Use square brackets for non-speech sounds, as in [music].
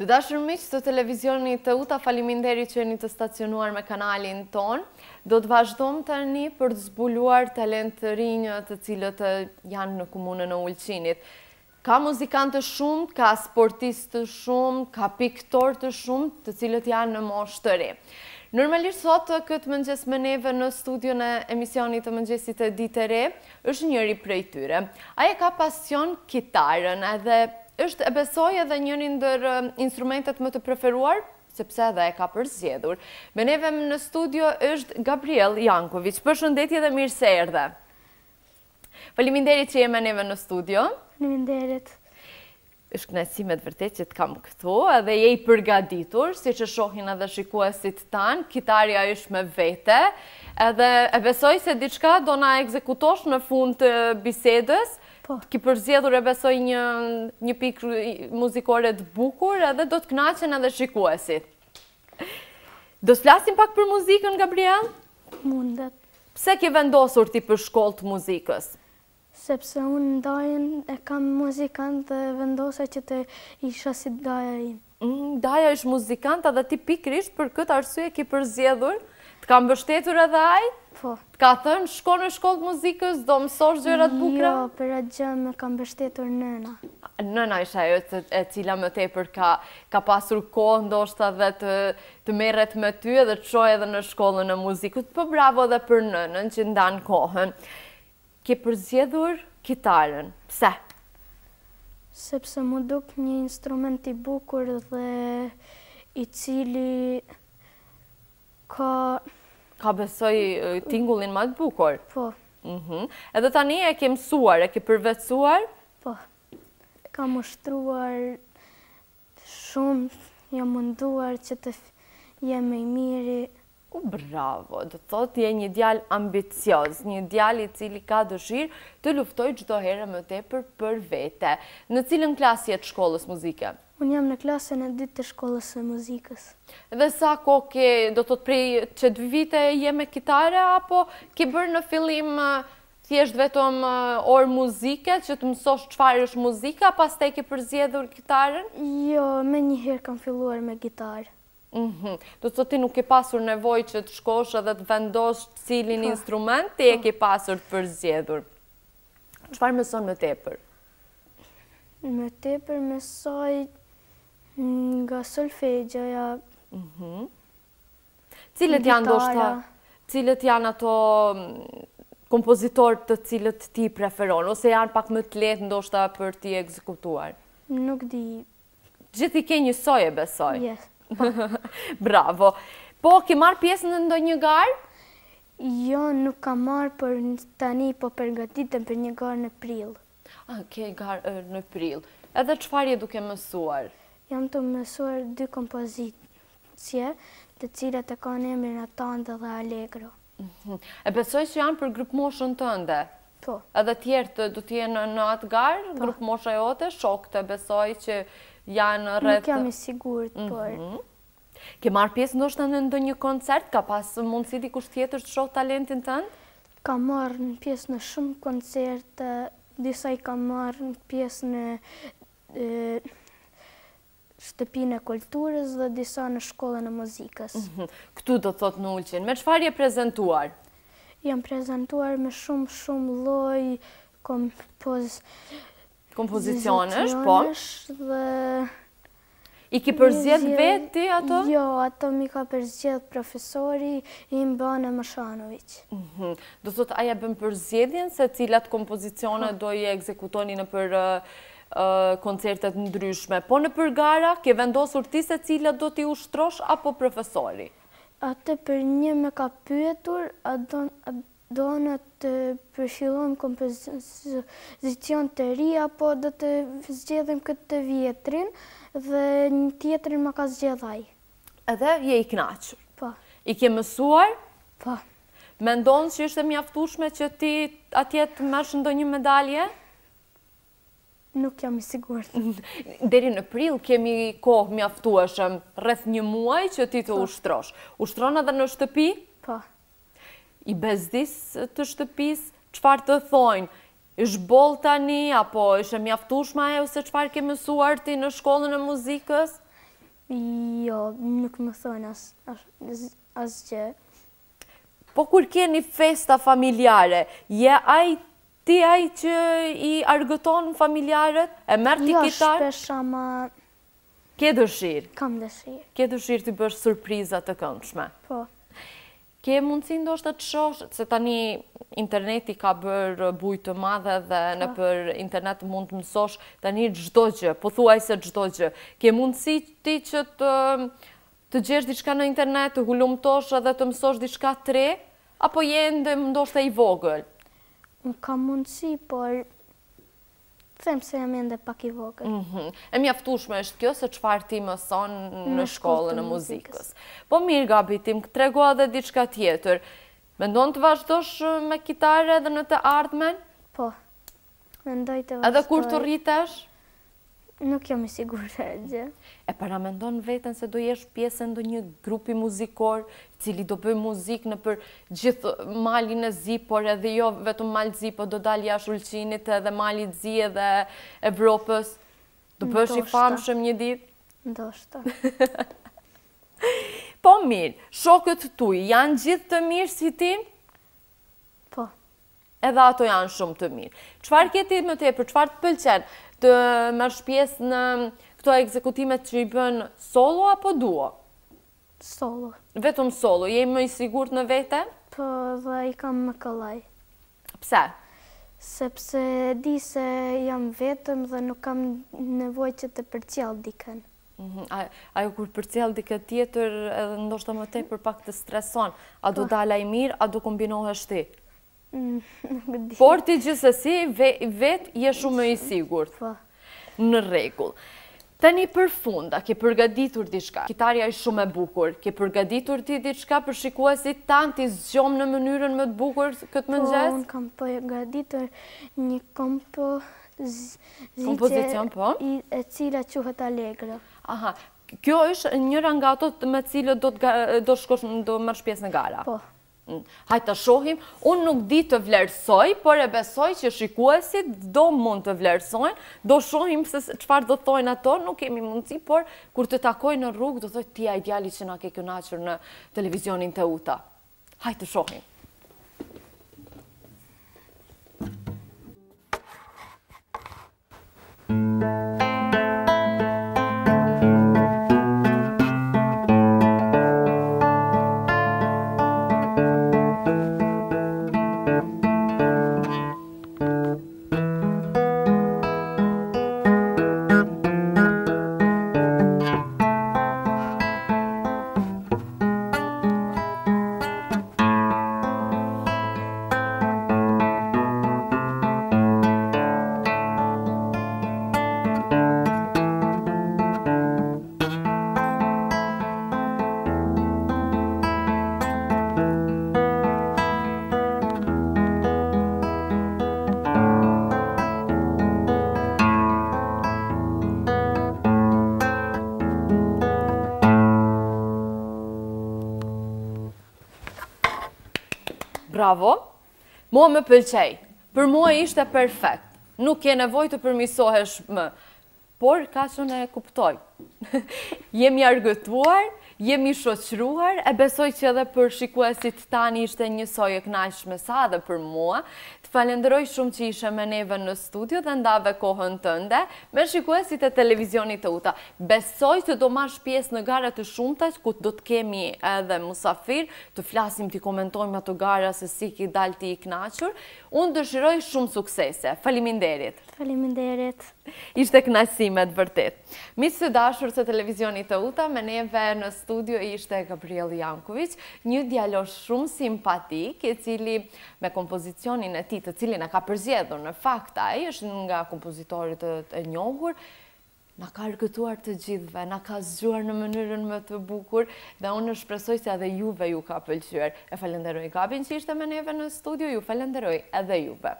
Të dashër miqë të televizionit të uta faliminderi që jeni të stacionuar me kanalin ton, do të vazhdojmë të një për të zbuluar talent të rinjë të cilët janë në komunën në ulqinit. Ka muzikantë të shumë, ka sportistë të shumë, ka piktorë të shumë të cilët janë në moshë të re. Normalisht sot këtë mëngjes më neve në studio në emisionit të mëngjesit e ditë e re, është njëri prej tyre. Aja ka pasion kitarën edhe është e besoj edhe njëri ndër um, instrumentet më të preferuar, sepse edhe e ka përzjedhur. Me neve në studio është Gabriel Jankovic. Përshëndetje dhe mirë se erdhe. Faleminderit që jemi neve në studio. Faleminderit është knajsimet vërtet që të kam këtu, edhe je i përgaditur, si që shohin edhe shikuesit tanë, kitarja është me vete, edhe e besoj se diçka do na ekzekutosh në fund të bisedës, po. ki përzjedhur e besoj një, një pikë muzikore të bukur, edhe do të knaqen edhe shikuesit. Do të flasim pak për muzikën, Gabriel? Mundet. Pse ke vendosur ti për shkollë të muzikës? Sepse unë në e kam muzikant dhe vendosa që të isha si daja i. Mm, daja ish muzikant, edhe ti pikrisht për këtë e ki përzjedhur, të kam bështetur edhe aj? Po. Të ka thënë shko në shkollë muzikës, do mësosh gjërat bukra? Jo, për atë gjënë me kam bështetur nëna. Nëna isha jo e cila më tepër për ka pasur kohë ndoshta dhe të meret me ty edhe të qoj edhe në shkollën e muzikët, po bravo dhe për nënën që ndanë kohën ke përzjedhur kitarën. Pse? Sepse më duk një instrument i bukur dhe i cili ka... Ka besoj tingullin ma të bukur? Po. Mhm. Edhe tani e ke mësuar, e ke përvecuar? Po. Ka më shtruar shumë, jam munduar që të jemë i miri. U Bravo, do të thot je një djal ambicios, një djal i cili ka dëshirë të luftoj qdo herë më te për për vete. Në cilën klasë jetë shkollës muzike? Unë jam në klasën e ditë të shkollës e muzikës. Dhe sa ko ke, do të të prej që dë vite je me kitare, apo ke bërë në fillim thjesht vetëm orë muzike, që të mësosh qëfarë është muzika, pas te ke përzjedhur kitarën? Jo, me një herë kam filluar me gitarë. Mhm. Do të ti nuk e pasur nevoj që të shkosh edhe të vendosh cilin po. instrument, ti e po. ke pasur të përzjedhur. Qëfar me son me tepër? Me tepër me soj nga solfegja, ja. Mhm. Cilët janë do shta? Cilët janë ato mm, kompozitor të cilët ti preferon, ose janë pak më të letë ndoshta për ti ekzekutuar? Nuk di. Gjithi ke një soj e besoj? Yes. [laughs] Bravo. Po, ke marrë pjesë në ndoj një garë? Jo, nuk kam marrë, për tani po përgatitëm për një garë në prilë. A, ke garë në prilë. Edhe qëfar je duke mësuar? Jam të mësuar dy kompozitësje, të cilat e ka në emri në tëndë dhe allegro. Mhm. E besoj që janë për grupë moshën të ndë? Po. Edhe tjertë du t'je në atë garë, po. grupë moshë e ote, shokë të besoj që janë rrët... Nuk jam i sigurët, por... Mhm. Ke marrë pjesë ndoshtë në ndë një koncert? Ka pas mundësi di kusht tjetër të shohë talentin të ndë? Ka marrë në pjesë në shumë koncertë, disa i ka marrë në pjesë në shtëpinë e kulturës dhe disa në shkollën e muzikës. Mhm. Këtu do thot në ullqin, me qëfar je prezentuar? Jam prezentuar me shumë, shumë loj, kompoz kompozicionesh, po. Dhe... I ki përzjet vetë ti ato? Jo, ato mi ka përzjet profesori i mbane Mëshanoviq. Mhm. Do të aja bëm përzjetin se cilat kompozicione do i ekzekutoni në për koncertet ndryshme, Po në përgara, ke vendosur ti se cilat do t'i ushtrosh apo profesori? Ate për një me ka pyetur, a do në të përshilohem kompozicion të ri, apo do të zgjedhim këtë të vjetrin dhe një tjetrin më ka zgjedhaj. Edhe je i knaqë? Po. I ke mësuar? Po. Me ndonë që ishte mjaftushme që ti atjetë më është ndonjë medalje? Nuk jam i sigur. [laughs] Deri në pril kemi kohë mjaftueshëm rrëth një muaj që ti të po. ushtrosh. Ushtrona dhe në shtëpi? Po i bezdis të shtëpis, qëfar të thojnë, ishë bol tani, apo ishë mjaftushma e, ose qëfar ke mësuar ti në shkollën e muzikës? Jo, nuk më thojnë asë që. Po kur ke një festa familjare, je ajt, Ti aj që i argëton familjarët, e mërë ti kitarë? Jo, shpeshama... Kje dëshirë? Kam dëshirë. Kje dëshirë të bësh surpriza të këndshme? Po. Ke mundësi ndoshtë të shoshë, se tani interneti ka bërë bujtë të madhe dhe në po. për internet mund të mësosh tani gjdo gjë, po thuaj se gjdo gjë. Ke mundësi ti që të gjesh diçka në internet, të hullumë edhe dhe të mësosh diçka tre, apo jenë dhe mëndoshtë e i vogël? Ka mundësi, por Them se jam ende pak i vogël. Mhm. mi e mjaftueshme është kjo se çfarë ti mëson në shkollë, në muzikës. Po mirë Gabi, tim tregu edhe diçka tjetër. Mendon të vazhdosh me kitare edhe në të ardhmen? Po. Mendoj të vazhdoj. Edhe kur të rritesh? Nuk jam i sigur të e gjë. E paramendon vetën se do jesh pjesë do një grupi muzikor, cili do bëj muzikë në për gjithë malin e zi, por edhe jo vetëm malë zi, por do dalë jash ulqinit edhe malit zi edhe Evropës. Do bësh i famë shumë një ditë? Ndo shto. [laughs] Po mirë, shokët të tuj, janë gjithë të mirë si ti? Po. Edhe ato janë shumë të mirë. Qfar kjeti me te, për qfar të pëlqenë? të mërsh pjesë në këto ekzekutimet që i bën solo apo duo? Solo. Vetëm solo, je më i sigur në vete? Po, dhe i kam më këllaj. Pse? Sepse di se jam vetëm dhe nuk kam nevoj që të përcjell diken. Mhm. Ajo kur përcjell dike tjetër, edhe ndoshtë të më tej për pak të streson, a du po. dalaj mirë, a du është ti? [laughs] Por ti gjithsesi vet je shumë i sigurt. Po. Në rregull. Tani për funda, ke përgatitur diçka? Kitarja është shumë e bukur. Ke përgatitur ti diçka për shikuesit tanë ti zgjom në mënyrën më të bukur këtë po, mëngjes? Po, unë kam përgatitur një kompo kompozicion po e cila quhet Allegro. Aha. Kjo është njëra nga ato me cilët do të do shkosh do marrësh pjesë në gala. Po hajtë të shohim, unë nuk di të vlerësoj, por e besoj që shikuesit do mund të vlerësojnë, do shohim se qëfar do të ato, nuk kemi mundësi, por kur të takoj në rrugë, do të të tja idealit që nga ke kënachur në televizionin të uta. Hajtë të shohim. bravo, mua më pëlqej, për mua ishte perfekt, nuk je nevoj të përmisohesh më, por ka që ne kuptoj, [laughs] jemi argëtuar, Jemi shoqruar, e besoj që edhe për shikuesit tani ishte njësoj e knajsh me sa dhe për mua, të falenderoj shumë që ishe me neve në studio dhe ndave kohën të nde, me shikuesit e televizionit të uta. Besoj të do mash pjesë në gara të shumëtaj që do të kemi edhe musafir, të flasim të komentojmë ato gara se si ki dalë ti i knajshur. Unë dëshiroj shumë suksese. Falimin derit. Falimin derit ishte knasimet vërtit. Misë të dashur se televizionit të uta, me neve në studio ishte Gabriel Jankovic, një dialosh shumë simpatik, e cili me kompozicionin e ti të cilin në ka përzjedhur në fakta, e është nga kompozitorit e njohur, në ka rëgëtuar të gjithve, në ka zgjuar në mënyrën më të bukur, dhe unë në shpresoj se edhe juve ju ka pëlqyer. E falenderoj Gabin që ishte me neve në studio, ju falenderoj edhe juve.